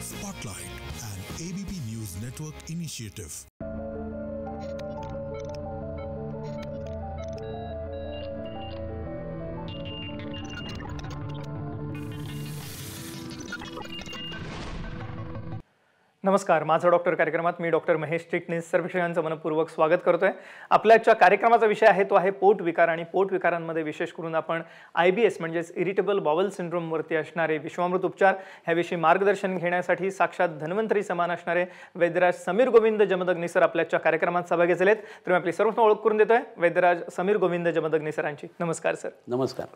Spotlight, an ABP News Network initiative. नमस्कार माझा doctor कार्यक्रमात मी डॉक्टर महेश चिटणीस सर्व विषयांचं मनपूर्वक स्वागत करतोय आपल्याच्या कार्यक्रमाचा विषय आहे तो आहे पोट विकार आणि पोट विकारांमध्ये विशेष करून आपण आय बी एस म्हणजेच इरिटेबल बॉवल सिंड्रोमवरती असणारे विश्वामृत उपचार ह्याविषयी मार्गदर्शन घेण्यासाठी साक्षात धन्वंतरी समान असणारे वैद्यराज समीर गोविंद जमदग्नी सर आपल्याच्या कार्यक्रमात सहभागी झालेत तर मी आपली सर्वस्व ओळख करून देतोय वैद्यराज समीर गोविंद जमदग्नी सरांची नमस्कार सर नमस्कार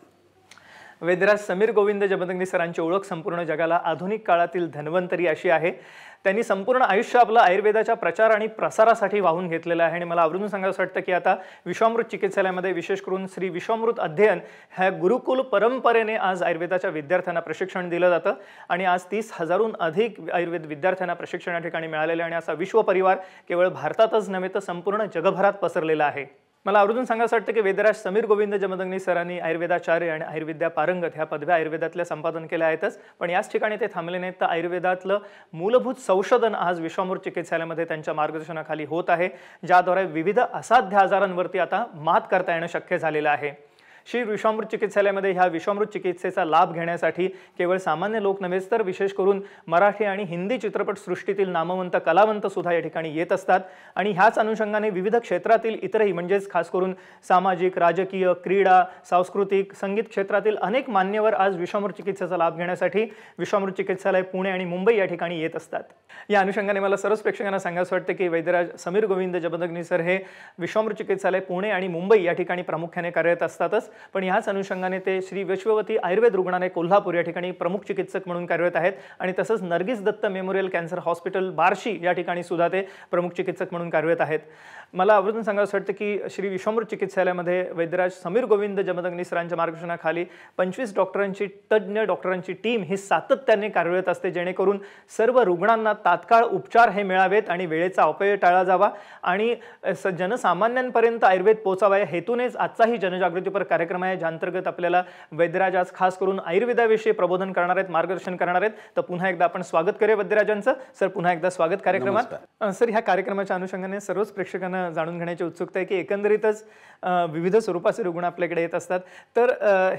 वेदराज समीर गोविंद जमदग्नी सरांची ओळख संपूर्ण जगाला आधुनिक काळातील धन्वंतरी अशी आहे त्यांनी संपूर्ण आयुष्य आपलं आयुर्वेदाच्या प्रचार आणि प्रसारासाठी वाहून घेतलेलं आहे आणि मला आवडून सांगायचं वाटतं की आता विश्वामृत चिकित्सालयामध्ये विशेष करून श्री विश्वामृत अध्ययन ह्या गुरुकुल परंपरेने आज आयुर्वेदाच्या विद्यार्थ्यांना प्रशिक्षण दिलं जातं आणि आज तीस हजारहून अधिक आयुर्वेद विद्यार्थ्यांना प्रशिक्षण या ठिकाणी मिळालेलं आहे आणि असा विश्व परिवार केवळ भारतातच नव्हे तर संपूर्ण जगभरात पसरलेला आहे मला आवर्जून सांगायचं वाटतं की वेदराज समीर गोविंद जमदग्नी सरांनी आयुर्वेदाचार्य आणि आयुर्वेद्या पारंगत ह्या पदव्या आयुर्वेदातल्या संपादन केल्या आहेतच पण याच ठिकाणी ते थांबले नाहीत तर आयुर्वेदातलं मूलभूत संशोधन आज विश्वामूर चिकित्सालयामध्ये त्यांच्या मार्गदर्शनाखाली होत आहे ज्याद्वारे विविध असाध्य आजारांवरती आता मात करता येणं शक्य झालेलं आहे श्री विषामृत चिकित्सालयामध्ये ह्या विषामृत चिकित्सेचा लाभ घेण्यासाठी केवळ सामान्य लोक नव्हेच तर विशेष करून मराठी आणि हिंदी चित्रपटसृष्टीतील नामवंत कलावंत सुद्धा या ठिकाणी येत असतात आणि ह्याच अनुषंगाने विविध क्षेत्रातील इतरही म्हणजेच खास करून सामाजिक राजकीय क्रीडा सांस्कृतिक संगीत क्षेत्रातील अनेक मान्यवर आज विषामृत चिकित्सेचा लाभ घेण्यासाठी विषामृत चिकित्सालय पुणे आणि मुंबई या ठिकाणी येत असतात या अनुषंगाने मला सर्वच प्रेक्षकांना सांगायचं वाटतं की वैद्यराज समीर गोविंद जबदग्नी सर हे विषामृत चिकित्सालय पुणे आणि मुंबई या ठिकाणी प्रामुख्याने कार्यरत असतातच पण ह्याच अनुषंगाने ते श्री विश्ववती आयुर्वेद रुग्णालय कोल्हापूर या ठिकाणी प्रमुख चिकित्सक म्हणून कार्यरत आहेत आणि तसंच Nargis Dutt memorial cancer hospital Barshi या ठिकाणी सुद्धा ते प्रमुख चिकित्सक म्हणून कार्यरत आहेत मला आवर्जून सांगावं वाटतं की श्री विश्वमृत चिकित्सालयामध्ये वैद्यराज समीर गोविंद जमदग्नी सरांच्या मार्गदर्शनाखाली पंचवीस डॉक्टरांची तज्ज्ञ डॉक्टरांची टीम ही सातत्याने कार्यरत असते जेणेकरून सर्व रुग्णांना तात्काळ उपचार हे मिळावेत आणि वेळेचा अपव्यय टाळला जावा आणि जनसामान्यांपर्यंत आयुर्वेद पोचावा या हेतूनेच आजचाही जनजागृतीपर कार्यक्रम कार्यक्रम आहे ज्यांतर्गत आपल्याला वैद्यराज आज खास करून आयुर्वेदाविषयी प्रबोधन करणार आहेत मार्गदर्शन करणार आहेत तर पुन्हा एकदा आपण स्वागत करूया वैद्यराजांचं सर पुन्हा एकदा स्वागत कार्यक्रमात सर ह्या कार्यक्रमाच्या अनुषंगाने सर्वच प्रेक्षकांना जाणून घेण्याची उत्सुकता आहे की एकंदरीतच विविध स्वरूपाचे रुग्ण आपल्याकडे येत असतात तर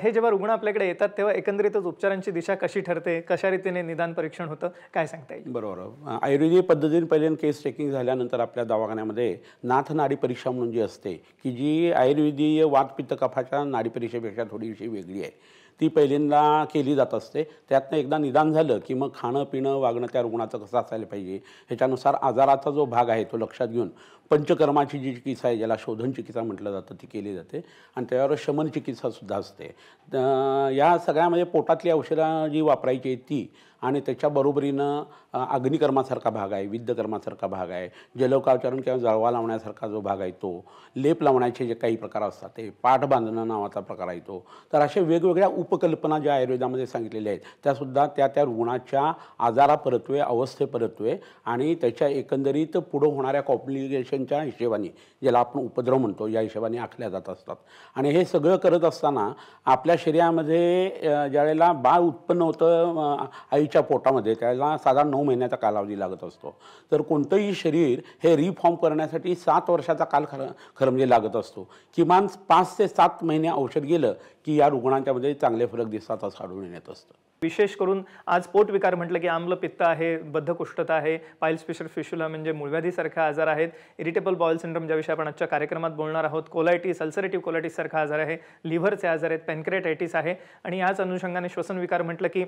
हे जेव्हा रुग्ण आपल्याकडे येतात तेव्हा एकंदरीतच उपचारांची दिशा कशी ठरते कशा रीतीने निदान परीक्षण होतं काय सांगता येईल बरोबर आयुर्वेदिक पद्धतीने पहिल्यांदा केस चेकिंग झाल्यानंतर आपल्या दवाखान्यामध्ये नाथनाडी परीक्षा म्हणून जी असते की जी आयुर्वेदीय वातपित्त कफाच्या नाडी परीक्षेपेक्षा थोडीशी वेगळी आहे ती पहिल्यांदा केली जात असते त्यातनं एकदा निदान झालं की मग खाणं पिणं वागणं त्या रुग्णाचं कसं असायला पाहिजे ह्याच्यानुसार आजाराचा जो भाग आहे तो लक्षात घेऊन पंचकर्माची जी चिकित्सा आहे ज्याला शोधन चिकित्सा म्हटलं जातं ती केली जाते आणि त्यावर शमन चिकित्सासुद्धा असते या सगळ्यामध्ये पोटातली औषधं जी वापरायची ती आणि त्याच्याबरोबरीनं अग्निकर्मासारखा भाग आहे विद्धकर्मासारखा भाग आहे जलौकाचारण किंवा जळवा लावण्यासारखा जो भाग आहे तो लेप लावण्याचे जे काही प्रकार असतात ते पाठ बांधणं नावाचा प्रकार आहे तो तर अशा वेगवेगळ्या उपकल्पना ज्या आयुर्वेदामध्ये सांगितलेल्या आहेत त्यासुद्धा त्या त्या रुग्णाच्या आजारापरत्वे अवस्थेपरत्वे आणि त्याच्या एकंदरीत पुढं होणाऱ्या कॉम्प्लिकेशन त्यांच्या हिशेबाने ज्याला आपण उपद्रव म्हणतो या हिशेबाने आखल्या जात असतात आणि हे सगळं करत असताना आपल्या शरीरामध्ये ज्यावेळेला बाळ उत्पन्न होतं आईच्या पोटामध्ये त्याला साधारण नऊ महिन्याचा कालावधी लागत असतो तर कोणतंही शरीर हे रिफॉर्म करण्यासाठी सात वर्षाचा काल खरं खरं म्हणजे लागत असतो किमान पाच ते सात महिने औषध गेलं की या रुग्णांच्यामध्ये चांगले फरक दिसतात असं आढळून येत असतं विशेष करून आज पोटविकार म्हटलं की आम्लपित्त आहे बद्धकुष्ठता आहे पाईल स्पेशल फिशुला म्हणजे मूळव्याधीसारख्या आजार आहेत इरिटेबल बॉयल सिंड्रम ज्याविषयी आपण आजच्या कार्यक्रमात बोलणार आहोत कोलायटी अल्सरेटिव्ह कोलायटीसारखा आजार आहे लिव्हरचे आजार आहेत पॅनक्रेटायटिस आहे आणि याच अनुषंगाने श्वसन विकार म्हटलं की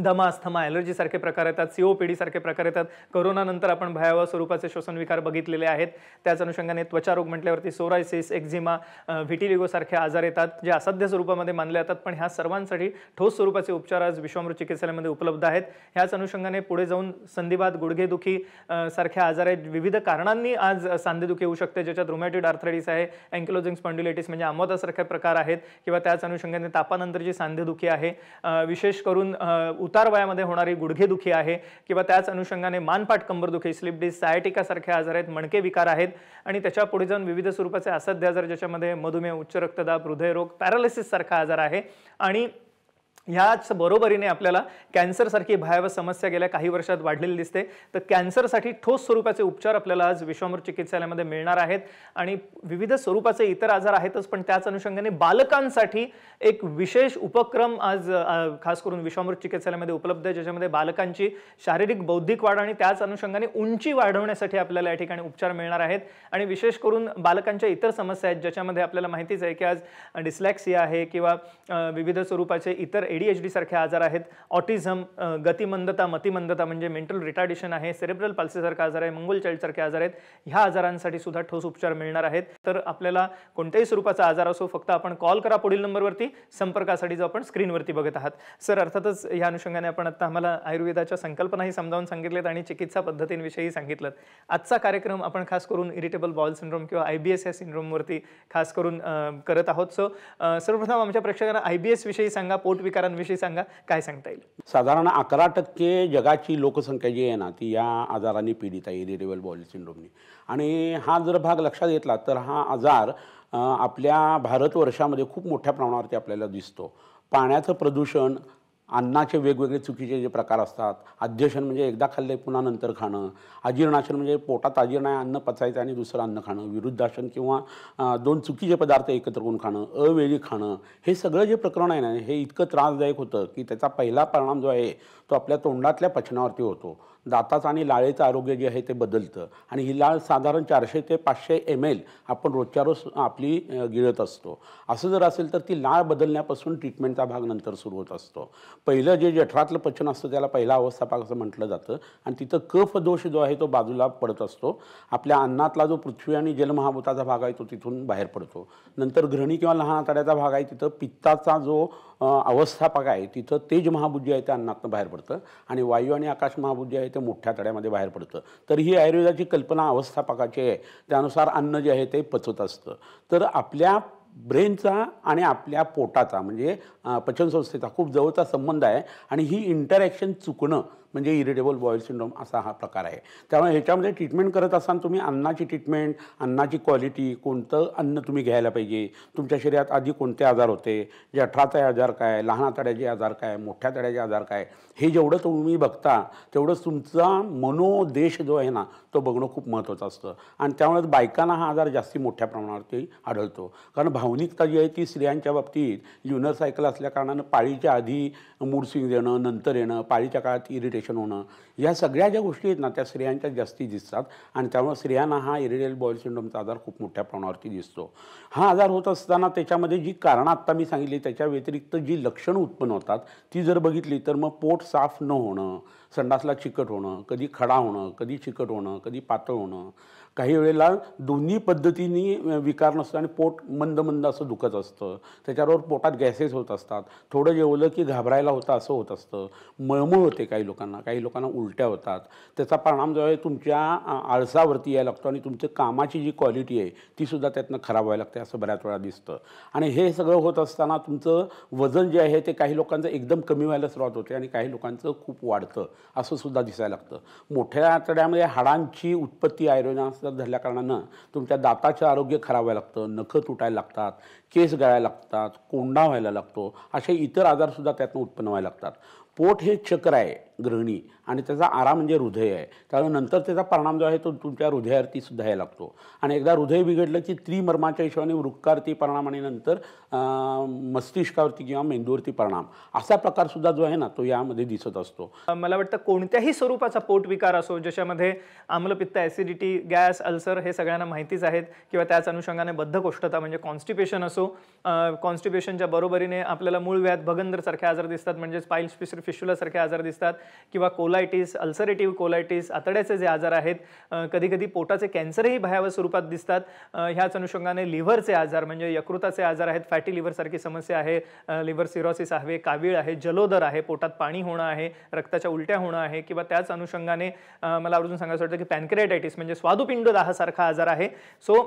दमा अस्थमा ॲलर्जी सारखे प्रकार येतात पी सारखे प्रकार येतात करोनानंतर आपण भयावह स्वरूपाचे श्वसन विकार बघितलेले आहेत त्याच अनुषंगाने त्वचारोग म्हटल्यावरती सोरायसिस एक्झिमा व्हिटिलिगोसारखे आजार येतात जे असाध्य स्वरूपामध्ये मानले जातात पण ह्या सर्वांसाठी ठोस स्वरूपाचे उपचार आज विश्वामृत चिकित्सालयामध्ये उपलब्ध आहेत ह्याच अनुषंगाने पुढे जाऊन संधिवात गुडघेदुखी सारखे आजार आहेत विविध कारणांनी आज सांधेदुखी होऊ शकते ज्याच्यात रोमॅटिड आर्थरायटिस आहे अँकिलोजिंग स्पॉन्डिलायटिस म्हणजे आमोदासारखे प्रकार आहेत किंवा त्याच अनुषंगाने तापानंतर जी सांधेदुखी आहे विशेष करून उतार वयामध्ये होणारी गुडघेदुखी आहे किंवा त्याच अनुषंगाने मानपाट कंबरदुखी स्लिप डिस्क सायटिकासारखे आजार आहेत मणके विकार आहेत आणि त्याच्या पुढे जाऊन विविध स्वरूपाचे असाध्य आजार ज्याच्यामध्ये मधुमेह उच्च रक्तदाब हृदयरोग पॅरालिसिससारखा आजार आहे आणि ह्याच बरोबरीने आपल्याला कॅन्सरसारखी भयावह समस्या गेल्या काही वर्षात वाढलेली दिसते तर कॅन्सरसाठी ठोस स्वरूपाचे उपचार आपल्याला आज विश्वामृत चिकित्सालयामध्ये मिळणार आहेत आणि विविध स्वरूपाचे इतर आजार आहेतच पण त्याच अनुषंगाने बालकांसाठी एक विशेष उपक्रम आज खास करून विश्वामृत चिकित्सालयामध्ये उपलब्ध आहे ज्याच्यामध्ये बालकांची शारीरिक बौद्धिक वाढ आणि त्याच अनुषंगाने उंची वाढवण्यासाठी आपल्याला या ठिकाणी उपचार मिळणार आहेत आणि विशेष करून बालकांच्या इतर समस्या आहेत ज्याच्यामध्ये आपल्याला माहितीच आहे की आज डिस्लॅक्सिया आहे किंवा विविध स्वरूपाचे इतर ए डी एच सारखे आजार आहेत ऑटिझम गतिमंदता मतिमंदता म्हणजे मेंटल रिटार्डेशन आहे सेरेब्रल पाल्सेसारखा आजार आहे मंगोल सारखे आजार आहेत ह्या आजारांसाठी सुद्धा ठोस उपचार मिळणार आहेत तर आपल्याला कोणत्याही स्वरूपाचा आजार असो फक्त आपण कॉल करा पुढील नंबरवरती संपर्कासाठी जो आपण स्क्रीनवरती बघत आहात सर अर्थातच या अनुषंगाने आपण आता आम्हाला आयुर्वेदाच्या संकल्पनाही समजावून सांगितलेत आणि चिकित्सा पद्धतींविषयी सांगितलं आजचा कार्यक्रम आपण खास करून इरिटेबल बॉल सिंड्रोम किंवा आय बी एस या सिंड्रोमवरती खास करून करत आहोत सो सर्वप्रथम आमच्या प्रेक्षकांना आय बी विषयी सांगा पोटविकार आजारांविषयी सांगा काय सांगता येईल साधारण अकरा टक्के जगाची लोकसंख्या जी आहे ना ती या आजारांनी पीडित आहे इरिटेबल बॉडी सिंड्रोमने आणि हा जर भाग लक्षात घेतला तर हा आजार आपल्या भारतवर्षामध्ये खूप मोठ्या प्रमाणावरती आपल्याला दिसतो पाण्याचं प्रदूषण अन्नाचे वेगवेगळे चुकीचे जे प्रकार असतात अध्यशन म्हणजे एकदा खाल्ले पुन्हा नंतर खाणं अजीर्णाशन म्हणजे पोटात अजीर्ण आहे अन्न पचायचं आणि दुसरं अन्न खाणं विरुद्धाशन किंवा दोन चुकीचे पदार्थ एकत्र करून खाणं अवेळी खाणं हे सगळं जे प्रकरण आहे ना हे इतकं त्रासदायक होतं की त्याचा पहिला परिणाम जो आहे तो आपल्या तोंडातल्या पचनावरती होतो दाताचं आणि लाळेचं आरोग्य जे आहे ते बदलतं आणि ही लाळ साधारण चारशे ते पाचशे एम एल आपण रोजच्या रोज आपली गिळत असतो असं जर असेल तर ती लाळ बदलण्यापासून ट्रीटमेंटचा भाग नंतर सुरू होत असतो पहिलं जे जठरातलं पचन असतं त्याला पहिला अवस्थापक असं म्हटलं जातं आणि तिथं कफ दोष जो आहे तो बाजूला पडत असतो आपल्या अन्नातला जो पृथ्वी आणि जलमहाभूताचा भाग आहे तो तिथून बाहेर पडतो नंतर ग्रहणी किंवा लहान आतड्याचा भाग आहे तिथं पित्ताचा जो अवस्थापक आहे तिथं तेज महाबुज्य आहे ते अन्नातनं बाहेर पडतं आणि वायू आणि आकाश महाबुज्य आहे ते मोठ्या तड्यामध्ये बाहेर पडतं तर ही आयुर्वेदाची कल्पना अवस्थापकाची आहे त्यानुसार अन्न जे आहे ते पचत असतं तर आपल्या ब्रेनचा आणि आपल्या पोटाचा म्हणजे पचनसंस्थेचा खूप जवळचा संबंध आहे आणि ही इंटरॅक्शन चुकणं म्हणजे इरिटेबल बॉईल सिंड्रोम असा हा प्रकार आहे त्यामुळे ह्याच्यामध्ये ट्रीटमेंट करत असाल तुम्ही अन्नाची ट्रीटमेंट अन्नाची क्वालिटी कोणतं अन्न तुम्ही घ्यायला पाहिजे तुमच्या शरीरात आधी कोणते आजार होते जे जठराचे आजार काय लहान आतड्याचे आजार काय मोठ्या तड्याचे आजार काय हे जेवढं तुम्ही बघता तेवढंच तुमचा मनोदेश जो आहे ना तो बघणं खूप महत्त्वाचं असतं आणि त्यामुळे बायकांना हा आजार जास्ती मोठ्या प्रमाणावरती आढळतो कारण भावनिकता जी आहे ती स्त्रियांच्या बाबतीत ल्युनर सायकल असल्या कारणानं पाळीच्या आधी मूड स्विंग येणं नंतर येणं पाळीच्या काळात इरिटेशन इरिटेशन होणं या सगळ्या ज्या गोष्टी आहेत ना त्या स्त्रियांच्या जास्ती दिसतात आणि त्यामुळे स्त्रियांना हा इरिडेल बॉईल सिंड्रोमचा आजार खूप मोठ्या प्रमाणावरती दिसतो हा आजार होत असताना त्याच्यामध्ये जी कारणं आत्ता मी सांगितली त्याच्या व्यतिरिक्त जी लक्षणं उत्पन्न होतात ती जर बघितली तर मग पोट साफ न होणं संडासला चिकट होणं कधी खडा होणं कधी चिकट होणं कधी पातळ होणं काही वेळेला दोन्ही पद्धतीने विकार नसतो आणि पोट मंद मंद असं दुखत असतं त्याच्याबरोबर पोटात गॅसेस होत असतात थोडं जेवलं की घाबरायला होतं असं होत असतं मळमळ होते काही लोकांना काही लोकांना उलट्या होतात त्याचा परिणाम जो आहे तुमच्या आळसावरती यायला लागतो आणि तुमच्या कामाची जी क्वालिटी आहे तीसुद्धा त्यातनं खराब व्हायला लागते असं बऱ्याच वेळा दिसतं आणि हे सगळं होत असताना तुमचं वजन जे आहे ते काही लोकांचं एकदम कमी व्हायला सुरुवात होते आणि काही लोकांचं खूप वाढतं असं सुद्धा दिसायला लागतं मोठ्या आतड्यामध्ये हाडांची उत्पत्ती आयरोनास धरल्या झाल्याकारणानं तुमच्या दाताचं आरोग्य खराब व्हायला लागतं नखं तुटायला लागतात केस गळायला लागतात कोंडा व्हायला लागतो असे इतर आजारसुद्धा त्यातनं उत्पन्न व्हायला लागतात पोट हे चक्र आहे ग्रहणी आणि त्याचा आरा म्हणजे हृदय आहे त्यामुळे नंतर त्याचा परिणाम जो आहे तो तुमच्या हृदयावरती सुद्धा यायला लागतो आणि एकदा हृदय बिघडलं की त्रिमर्माच्या हिशोबाने वृक्कावरती परिणाम आणि नंतर मस्तिष्कावरती किंवा मेंदूवरती परिणाम असा प्रकारसुद्धा जो आहे ना तो यामध्ये दिसत असतो मला वाटतं कोणत्याही स्वरूपाचा पोटविकार असो ज्याच्यामध्ये आम्लपित्त ॲसिडिटी गॅस अल्सर हे सगळ्यांना माहितीच आहेत किंवा त्याच अनुषंगाने बद्धकोष्ठता म्हणजे कॉन्स्टिपेशन असो कॉन्स्टिपेशनच्या बरोबरीने आपल्याला मूळ व्याध भगंदरसारखे आजार दिसतात म्हणजे पाईल फिशुलासारखे आजार दिसतात किंवा कोलायटिस अल्सरेटिव्ह कोलायटिस आतड्याचे जे आजार आहेत कधीकधी पोटाचे कॅन्सरही भयावह स्वरूपात दिसतात ह्याच अनुषंगाने लिव्हरचे आजार म्हणजे यकृताचे आजार आहेत फॅटी लिव्हरसारखी समस्या आहे लिव्हर सिरोसिस आहे कावीळ आहे जलोदर आहे पोटात पाणी होणं आहे रक्ताच्या उलट्या होणं आहे किंवा त्याच अनुषंगाने मला आवर्जून सांगायचं वाटतं की पॅनक्रेटायटिस म्हणजे स्वादुपिंड सारखा आजार आहे सो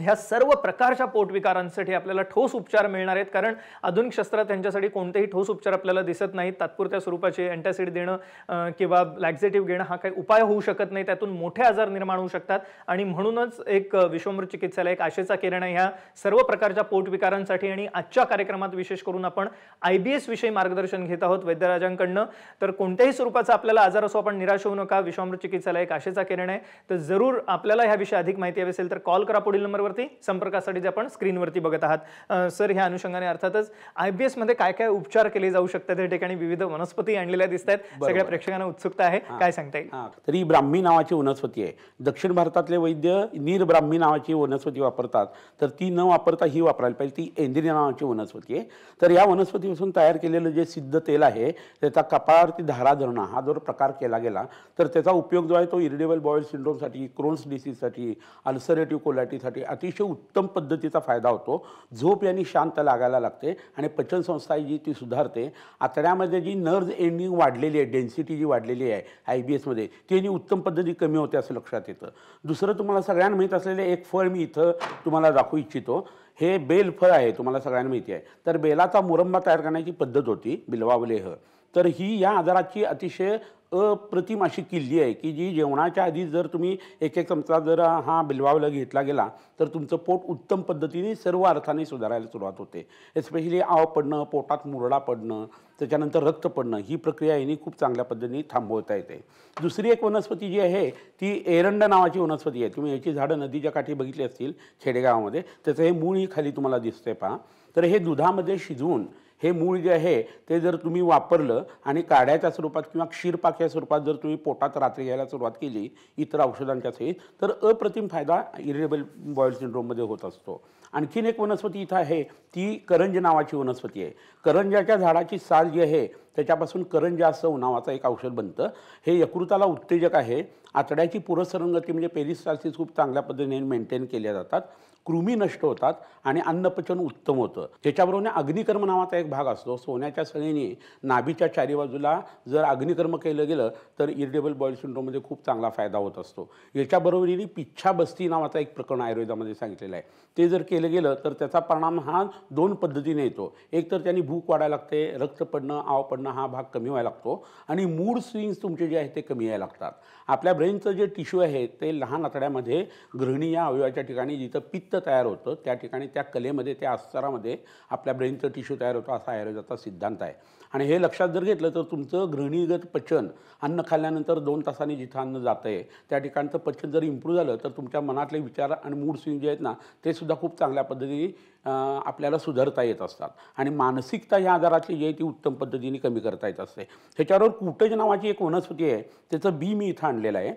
ह्या सर्व प्रकारच्या पोटविकारांसाठी आपल्याला ठोस उपचार मिळणार आहेत कारण आधुनिक शस्त्र त्यांच्यासाठी कोणतेही ठोस उपचार आपल्याला दिसत नाहीत तात्पुरत्या स्वरूपाचे अँटासिड देणं किंवा लॅक्झेटिव्ह घेणं हा काही उपाय होऊ शकत नाही त्यातून मोठे आजार निर्माण होऊ शकतात आणि म्हणूनच एक विश्वमृत चिकित्सालय एक आशेचा किरण आहे ह्या सर्व प्रकारच्या पोटविकारांसाठी आणि आजच्या कार्यक्रमात विशेष करून आपण आय बी एस विषयी मार्गदर्शन घेत आहोत वैद्यराजांकडनं तर कोणत्याही स्वरूपाचा आपल्याला आजार असो आपण निराश होऊ नका विश्वमृत चिकित्सालय एक आशेचा किरण आहे तर जरूर आपल्याला ह्याविषयी अधिक माहिती हवी असेल तर कॉल करा पुढील नंबरवरती संपर्कासाठी जे आपण स्क्रीनवरती बघत आहात सर ह्या अनुषंगाने अर्थातच आय बी एसमध्ये काय काय उपचार केले जाऊ शकतात या ठिकाणी विविध वनस्पती आणलेल्या दिसत आहेत सगळ्या प्रेक्षकांना उत्सुकता आहे काय सांगता येईल तरी ब्राह्मी नावाची वनस्पती आहे दक्षिण भारतातले वैद्य नीर ब्राह्मी नावाची वनस्पती वापरतात तर ती न वापरता ही वापरायला पाहिजे ती एंद्रिय नावाची वनस्पती आहे तर या वनस्पतीपासून तयार केलेलं जे सिद्ध तेल आहे त्याचा कपाळावरती धारा धरणं हा जर प्रकार केला गेला तर त्याचा उपयोग जो आहे तो इरिडेबल बॉईल सिंड्रोमसाठी क्रोन्स डिसीजसाठी अल्सरेटिव्ह कोलाटीसाठी म्हणजे अतिशय उत्तम पद्धतीचा फायदा होतो झोप यांनी शांत लागायला लागते आणि पचनसंस्था जी ती सुधारते आतड्यामध्ये जी नर्ज एंडिंग वाढलेली आहे डेन्सिटी जी वाढलेली आहे आय बी एसमध्ये ती उत्तम पद्धती कमी होते असं लक्षात येतं दुसरं तुम्हाला सगळ्यांना माहीत असलेलं एक फळ मी इथं तुम्हाला दाखवू इच्छितो हे बेल फळ आहे तुम्हाला सगळ्यांना माहिती आहे तर बेलाचा मुरंबा तयार करण्याची पद्धत होती बिलवावलेह तर ही या आजाराची अतिशय अप्रतिम अशी किल्ली आहे की जी जेवणाच्या आधी जर तुम्ही एक एक चमचा जर हा बिलवावला घेतला गेला तर तुमचं पोट उत्तम पद्धतीने सर्व अर्थाने सुधारायला सुरुवात होते एस्पेशली आव पडणं पोटात मुरडा पडणं त्याच्यानंतर रक्त पडणं ही प्रक्रिया यांनी खूप चांगल्या पद्धतीने थांबवता येते दुसरी एक वनस्पती जी आहे ती एरंड नावाची वनस्पती आहे तुम्ही याची झाडं नदीच्या काठी बघितली असतील खेडेगावामध्ये त्याचं हे मूळ ही खाली तुम्हाला दिसते पहा तर हे दुधामध्ये शिजवून हे मूळ जे आहे ते जर तुम्ही वापरलं आणि काढ्याच्या स्वरूपात किंवा क्षीरपाक्या स्वरूपात जर तुम्ही पोटात रात्री घ्यायला सुरुवात केली इतर औषधांच्या सहित तर अप्रतिम फायदा इरिटेबल बॉईल सिंड्रोममध्ये होत असतो आणखीन एक वनस्पती इथं आहे ती करंज नावाची वनस्पती आहे करंजाच्या झाडाची साल जी आहे त्याच्यापासून करंज असं नावाचं एक औषध बनतं हे यकृताला उत्तेजक आहे आतड्याची पुरसरंगती म्हणजे पेरिस्टाल्सिस खूप चांगल्या पद्धतीने मेंटेन केल्या जातात कृमी नष्ट होतात आणि अन्नपचन उत्तम होतं त्याच्याबरोबर अग्निकर्म नावाचा एक भाग असतो सोन्याच्या सळीने नाभीच्या चारी बाजूला जर अग्निकर्म केलं गेलं तर इरिटेबल बॉईल सिंड्रोममध्ये खूप चांगला फायदा होत असतो याच्याबरोबरीने बस्ती नावाचा एक प्रकरण आयुर्वेदामध्ये सांगितलेलं आहे ते जर केलं गेलं तर त्याचा परिणाम हा दोन पद्धतीने येतो एक तर त्यांनी भूक वाढायला लागते रक्त पडणं आव पडणं हा भाग कमी व्हायला लागतो आणि मूड स्विंग्स तुमचे जे आहेत ते कमी यायला लागतात आपल्या ब्रेनचं जे टिश्यू आहे ते लहान आतड्यामध्ये गृहिणी या अवयवाच्या ठिकाणी जिथं पित्त चित्त तयार होतं त्या ठिकाणी त्या कलेमध्ये त्या अस्तरामध्ये आपल्या ब्रेनचं टिश्यू तयार होतं असा आयुर्वेदाचा सिद्धांत आहे आणि हे लक्षात जर घेतलं तर तुमचं गृहिणीगत पचन अन्न खाल्ल्यानंतर दोन तासांनी जिथं अन्न जातं आहे त्या ठिकाणचं पचन जर इम्प्रूव्ह झालं तर तुमच्या मनातले विचार आणि मूड स्विंग जे आहेत ना ते सुद्धा खूप चांगल्या पद्धतीने आपल्याला सुधारता येत असतात आणि मानसिकता ह्या आजारातली जी आहे ती उत्तम पद्धतीने कमी करता येत असते ह्याच्यावर कुटज नावाची एक वनस्पती आहे त्याचं बी मी इथं आणलेलं आहे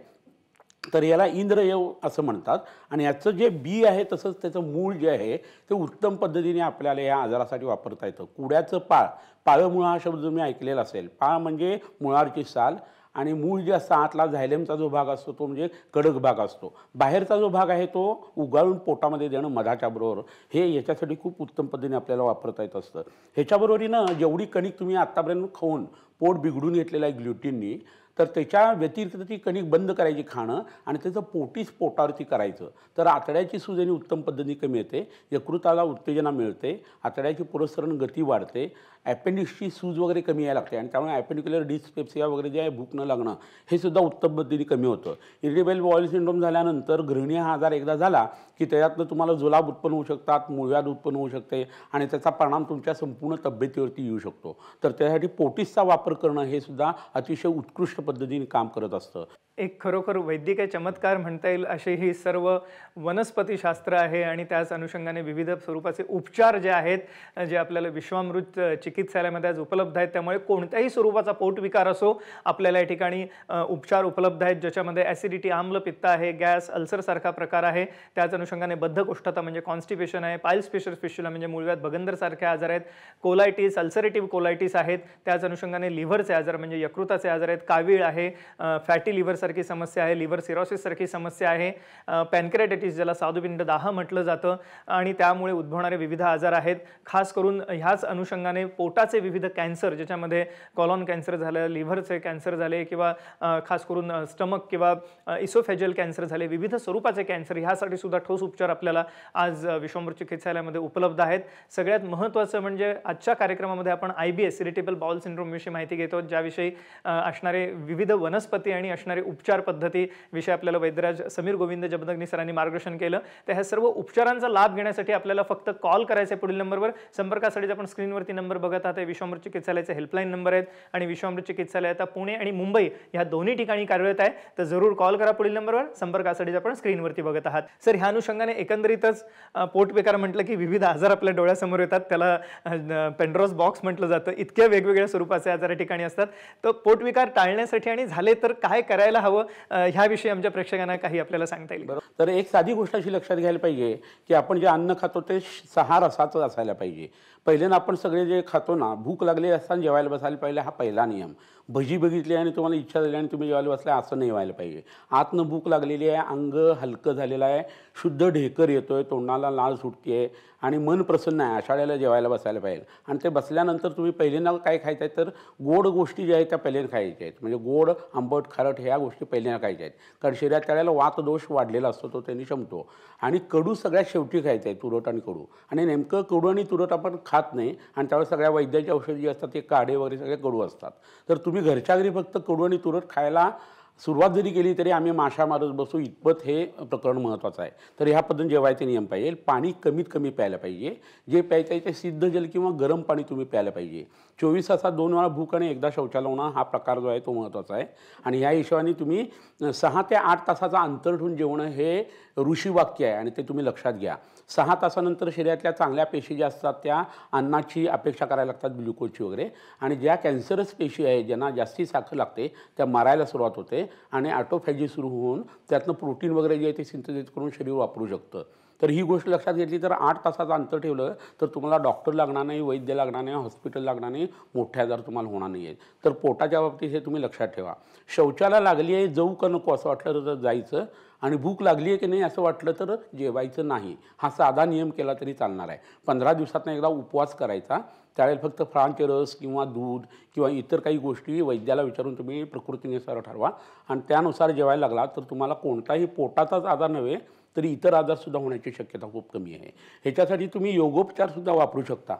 तर याला इंद्रयव असं म्हणतात आणि याचं जे बी आहे तसंच त्याचं मूळ जे आहे ते उत्तम पद्धतीने आपल्याला या आजारासाठी वापरता येतं कुड्याचं पाळ पाळं मुळा हा शब्द तुम्ही ऐकलेला असेल पाळ म्हणजे मुळाची साल आणि मूळ जे असतं आतला झायलेमचा जो भाग असतो तो म्हणजे कडक भाग असतो बाहेरचा जो भाग आहे तो उगाळून पोटामध्ये देणं मधाच्या बरोबर हे याच्यासाठी खूप उत्तम पद्धतीने आपल्याला वापरता येत असतं ह्याच्याबरोबरीनं जेवढी कणिक तुम्ही आत्तापर्यंत खाऊन पोट बिघडून घेतलेलं आहे ग्ल्युटीननी तर त्याच्या व्यतिरिक्त ती कणिक बंद करायची खाणं आणि त्याचं पोटीच पोटावरती करायचं तर आतड्याची सुजनी उत्तम पद्धती कमी येते यकृताला उत्तेजना मिळते आतड्याची पुरस्सरण गती वाढते ॲपेंडिक्सची सूज वगैरे कमी यायला लागते आणि त्यामुळे ॲपेंडिक्युलर डिस्पेप्सिया वगैरे जे आहे भूक न लागणं हे सुद्धा उत्तम पद्धतीने कमी होतं इरिटेबल बॉईल सिंड्रोम झाल्यानंतर गृहिणी हा आजार एकदा झाला की त्याच्यातनं तुम्हाला जुलाब उत्पन्न होऊ शकतात मूळव्याध उत्पन्न होऊ शकते आणि त्याचा परिणाम तुमच्या संपूर्ण तब्येतीवरती येऊ शकतो तर त्यासाठी पोटीसचा वापर करणं हे सुद्धा अतिशय उत्कृष्ट पद्धतीने काम करत असतं एक खरोखर वैद्यकीय चमत्कार म्हणता येईल असे ही सर्व वनस्पतीशास्त्र आहे आणि त्याच अनुषंगाने विविध स्वरूपाचे उपचार जे आहेत जे आपल्याला विश्वामृत चिकित्सालयामध्ये आज उपलब्ध आहेत त्यामुळे कोणत्याही स्वरूपाचा पोटविकार असो आपल्याला या ठिकाणी उपचार उपलब्ध आहेत ज्याच्यामध्ये ॲसिडिटी आम्ल पित्त आहे गॅस अल्सरसारखा प्रकार आहे त्याच अनुषंगाने बद्धकोष्ठता म्हणजे कॉन्स्टिपेशन आहे पायल्स फिशर फिशुला म्हणजे मुळव्यात बगंदरसारखे आजार आहेत कोलायटीस अल्सरेटिव्ह कोलायटीस आहेत त्याच अनुषंगाने लिव्हरचे आजार म्हणजे यकृताचे आजार आहेत कावीळ आहे फॅटी लिव्हर सारखी समस्या आहे लिव्हर सारखी समस्या आहे पॅनक्रेटायटिस ज्याला साधुपिंड दहा म्हटलं जातं आणि त्यामुळे उद्भवणारे विविध आजार आहेत खास करून ह्याच अनुषंगाने पोटाचे विविध कॅन्सर ज्याच्यामध्ये कॉलॉन कॅन्सर झालं लिव्हरचे कॅन्सर झाले किंवा खास करून स्टमक किंवा इसोफेजल कॅन्सर झाले विविध स्वरूपाचे कॅन्सर ह्यासाठी सुद्धा ठोस उपचार आपल्याला आज विश्वंभर चिकित्सालयामध्ये उपलब्ध आहेत सगळ्यात महत्त्वाचं म्हणजे आजच्या कार्यक्रमामध्ये आपण I B S irritable bowel सिंड्रोमविषयी माहिती घेतो ज्याविषयी असणारे विविध वनस्पती आणि असणारे उपचार पद्धती विषय आपल्याला वैद्यराज समीर गोविंद जबदग्नी सरांनी मार्गदर्शन केलं तर ह्या सर्व उपचारांचा लाभ घेण्यासाठी आपल्याला फक्त कॉल करायचा पुढील नंबरवर संपर्कासाठी आपण स्क्रीनवरती नंबर बघत आहात विश्वामृत चिकित्सालयाचे हेल्पलाईन नंबर आहेत आणि विश्वामृत चिकित्सालय आता पुणे आणि मुंबई ह्या दोन्ही ठिकाणी कार्यरत आहे तर जरूर कॉल करा पुढील नंबरवर संपर्कासाठी आपण स्क्रीनवरती बघत आहात सर ह्या अनुषंगाने एकंदरीतच पोटविकार म्हटलं की विविध आजार आपल्या डोळ्यासमोर येतात त्याला पेंड्रॉस बॉक्स म्हटलं जातं इतक्या वेगवेगळ्या स्वरूपाचे आजार ठिकाणी असतात तर पोटविकार टाळण्यासाठी आणि झाले तर काय करायला हवं ह्याविषयी आमच्या प्रेक्षकांना काही आपल्याला सांगता येईल बरोबर तर एक साधी गोष्ट अशी लक्षात घ्यायला पाहिजे की आपण जे अन्न खातो ते सहा रसाचं असायला पाहिजे पहिल्यांदा आपण सगळे जे खातो ना भूक लागली असताना जेवायला बसायला पाहिजे हा पहिला नियम भजी बघितली आणि तुम्हाला इच्छा झाली आणि तुम्ही जेवायला बसल्या असं नाही व्हायला पाहिजे आतनं भूक लागलेली आहे अंग हलकं झालेलं आहे शुद्ध ढेकर येतो आहे तोंडाला लाल सुटते आहे आणि मन प्रसन्न आहे आषाढ्याला जेवायला बसायला पाहिजे आणि ते बसल्यानंतर तुम्ही पहिल्यांदा काय खायचं आहे तर गोड गोष्टी ज्या आहेत त्या पहिल्यांदा खायच्या आहेत म्हणजे गोड आंबट खारट ह्या गोष्टी पहिल्यांदा खायच्या आहेत कारण शरीरात त्यावेळेला वातदोष वाढलेला असतो तो त्यांनी शमतो आणि कडू सगळ्यात शेवटी खायचं आहे तुरट आणि कडू आणि नेमकं कडू आणि तुरट आपण खा खात नाही आणि त्यावेळेस सगळ्या वैद्याची औषधं जी असतात ते काढे वगैरे सगळे कडू असतात तर तुम्ही घरच्या घरी फक्त कडू आणि तुरट खायला सुरुवात जरी केली तरी आम्ही माशा मारत बसू इतपत हे प्रकरण महत्त्वाचं आहे तर ह्या पद्धतीने जेवायचे नियम पाहिजे पाणी कमीत कमी प्यायला पाहिजे जे प्यायचं आहे ते सिद्ध जल किंवा गरम पाणी तुम्ही प्यायला पाहिजे चोवीस तासात दोन वेळा भूक आणि एकदा शौचालय होणं हा प्रकार जो आहे तो महत्त्वाचा आहे आणि ह्या हिशोबाने तुम्ही सहा ते आठ तासाचा अंतर ठेवून जेवणं हे ऋषीवाक्य आहे आणि ते तुम्ही लक्षात घ्या सहा तासानंतर शरीरातल्या चांगल्या पेशी ज्या असतात त्या अन्नाची अपेक्षा करायला लागतात ग्लुकोजची वगैरे आणि ज्या कॅन्सरस पेशी आहे ज्यांना जास्ती साखर लागते त्या मारायला सुरुवात होते आणि ऑटोफॅजी सुरू होऊन त्यातनं प्रोटीन वगैरे जे आहे ते सिंथेसिस करून शरीर वापरू शकतं तर ही गोष्ट लक्षात घेतली तर आठ तासाचं अंतर ठेवलं तर तुम्हाला डॉक्टर लागणार नाही वैद्य लागणार नाही हॉस्पिटल लागणार नाही मोठे आजार तुम्हाला होणार नाही आहेत तर पोटाच्या बाबतीत हे तुम्ही लक्षात ठेवा शौचाला लागली आहे जाऊ का नको असं वाटलं तर जायचं आणि भूक लागली आहे की नाही असं वाटलं तर जेवायचं नाही हा साधा नियम केला तरी चालणार आहे पंधरा दिवसातनं एकदा उपवास करायचा त्यावेळेला फक्त फळांचे रस किंवा दूध किंवा इतर काही गोष्टी वैद्याला विचारून तुम्ही प्रकृतीनुसार ठरवा आणि त्यानुसार जेवायला लागला तर तुम्हाला कोणताही पोटाचाच आजार नव्हे तरी इतर आजारसुद्धा होण्याची शक्यता खूप कमी आहे ह्याच्यासाठी तुम्ही योगोपचारसुद्धा वापरू शकता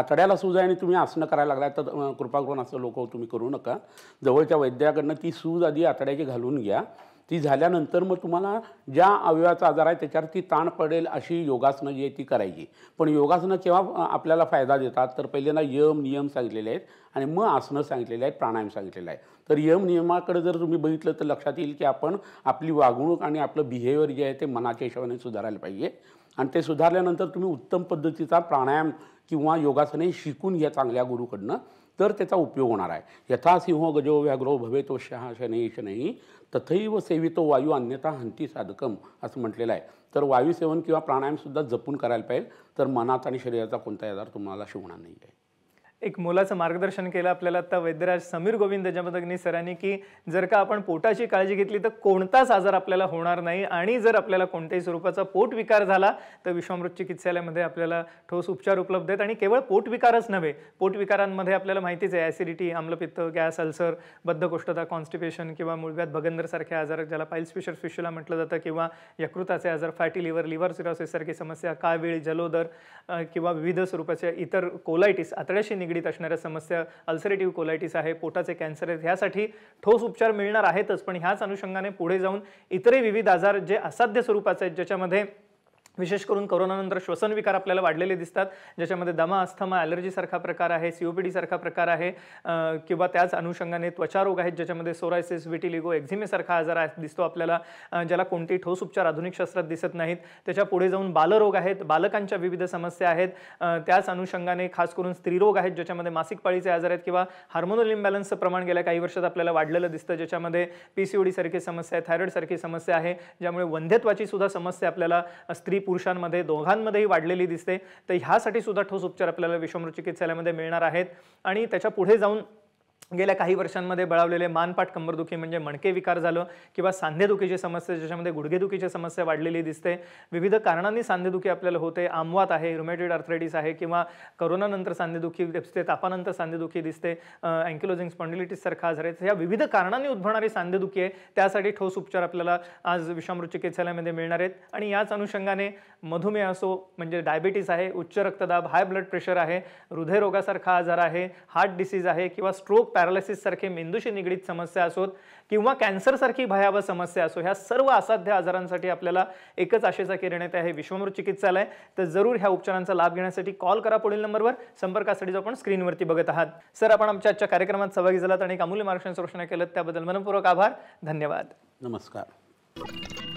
आतड्याला सूज आहे आणि तुम्ही आसनं करायला लागलाय तर कृपा करून असं लोक तुम्ही करू नका जवळच्या वैद्याकडनं ती सूज आधी आतड्याची घालून घ्या ती झाल्यानंतर मग तुम्हाला ज्या अवयवाचा आजार आहे त्याच्यावर ती ताण पडेल अशी योगासनं जी आहे ती करायची पण योगासनं केव्हा आपल्याला फायदा देतात तर पहिल्यांदा यम नियम सांगितलेले आहेत आणि मग आसनं सांगितलेले आहेत प्राणायाम सांगितलेला आहे तर यम नियमाकडे जर तुम्ही बघितलं तर लक्षात येईल की आपण आपली वागणूक आणि आपलं बिहेवियर जे आहे ते मनाच्या हिशोबाने सुधारायला पाहिजे आणि ते सुधारल्यानंतर तुम्ही उत्तम पद्धतीचा प्राणायाम किंवा योगासने शिकून घ्या चांगल्या गुरुकडनं तर त्याचा उपयोग होणार आहे यथा सिंह गजो व्याघ्रो भवे तो शहा शनै तथैव सेवितो वायू अन्यथा हंती साधकम असं म्हटलेलं आहे तर वायूसेवन किंवा प्राणायामसुद्धा जपून करायला पाहिजे तर मनात आणि शरीराचा कोणता आजार तुम्हाला शिवणार नाही आहे एक मोलाचं मार्गदर्शन केलं आपल्याला आता वैद्यराज समीर गोविंद जमदग्नी सरांनी की जर का आपण पोटाची काळजी घेतली तर कोणताच आजार आपल्याला होणार नाही आणि जर आपल्याला कोणत्याही स्वरूपाचा पोट विकार झाला तर विश्वामृत चिकित्सालयामध्ये आपल्याला ठोस उपचार उपलब्ध आहेत आणि केवळ पोटविकारच नव्हे पोटविकारांमध्ये आपल्याला माहितीच आहे ॲसिडिटी आम्लपित्त गॅस अल्सर बद्धकोष्ठता कॉन्स्टिपेशन किंवा भगंदर भगंदरसारखे आजार ज्याला पाईल स्पेशल फिशुला म्हटलं जातं किंवा यकृताचे आजार फॅटी लिव्हर लिव्हर सिरॉसिससारखी समस्या कावीळ जलोदर किंवा विविध स्वरूपाच्या इतर कोलायटिस आतड्याशी निगडीत असणाऱ्या समस्या अल्सरेटिव्ह कोलायटिस आहे पोटाचे कॅन्सर आहेत ह्यासाठी ठोस उपचार मिळणार आहेतच पण ह्याच अनुषंगाने पुढे जाऊन इतरही विविध आजार जे असाध्य स्वरूपाचे आहेत ज्याच्यामध्ये विशेष करून कोरोनानंतर श्वसन विकार आपल्याला वाढलेले दिसतात ज्याच्यामध्ये दमा अस्थमा ॲलर्जीसारखा प्रकार आहे पी डीसारखा प्रकार आहे किंवा त्याच अनुषंगाने त्वचारोग आहेत ज्याच्यामध्ये सोरायसिस विटिलिगो एक्झिमेसारखा आजार दिसतो आपल्याला ज्याला कोणती ठोस उपचार आधुनिक शास्त्रात दिसत नाहीत त्याच्या पुढे जाऊन बालरोग आहेत बालकांच्या विविध समस्या आहेत त्याच अनुषंगाने खास करून स्त्रीरोग आहेत ज्याच्यामध्ये मासिक पाळीचे आजार आहेत किंवा हार्मोनल इम्बॅलन्सचं प्रमाण गेल्या काही वर्षात आपल्याला वाढलेलं दिसतं ज्याच्यामध्ये पी सी सारखी समस्या आहे थायरॉइडसारखी समस्या आहे ज्यामुळे वंध्यत्वाची सुद्धा समस्या आपल्याला स्त्री पुरुषांमध्ये दोघांमध्येही वाढलेली दिसते तर ह्यासाठी सुद्धा ठोस उपचार आपल्याला विषमृ चिकित्सालयामध्ये मिळणार आहेत आणि त्याच्या पुढे जाऊन गेल्या काही वर्षांमध्ये बळावलेले मानपाठ कंबरदुखी म्हणजे मणके विकार झालं किंवा सांधेदुखीची समस्या ज्याच्यामध्ये गुडघेदुखीची समस्या वाढलेली दिसते विविध कारणांनी सांधेदुखी आपल्याला होते आमवात आहे रुमेटेड आर्थरायटिस आहे किंवा करोनानंतर सांधेदुखी दिसते तापानंतर सांधेदुखी दिसते अँकिलोजिंग स्पॉन्डिलिटीससारखा आजार आहे या विविध कारणांनी उद्भवणारी सांधेदुखी आहे त्यासाठी ठोस उपचार आपल्याला आज विषामृत चिकित्सालयामध्ये मिळणार आहेत आणि याच अनुषंगाने मधुमेह असो म्हणजे डायबिटीस आहे उच्च रक्तदाब हाय ब्लड प्रेशर आहे हृदयरोगासारखा आजार आहे हार्ट डिसीज आहे किंवा स्ट्रोक सारखे मेंदूशी निगडीत समस्या असोत किंवा कॅन्सरसारखी भयावह समस्या असो ह्या सर्व असाध्य आजारांसाठी आपल्याला एकच आशेचा किरण येते आहे विश्वमृत चिकित्सालय तर जरूर ह्या उपचारांचा लाभ घेण्यासाठी कॉल करा पुढील नंबरवर संपर्कासाठी जो आपण स्क्रीनवरती बघत आहात सर आपण आमच्या आजच्या कार्यक्रमात सहभागी झालात आणि एक अमूल्य मार्गदर्शन सुरक्षण केलं त्याबद्दल मनपूर्वक आभार धन्यवाद नमस्कार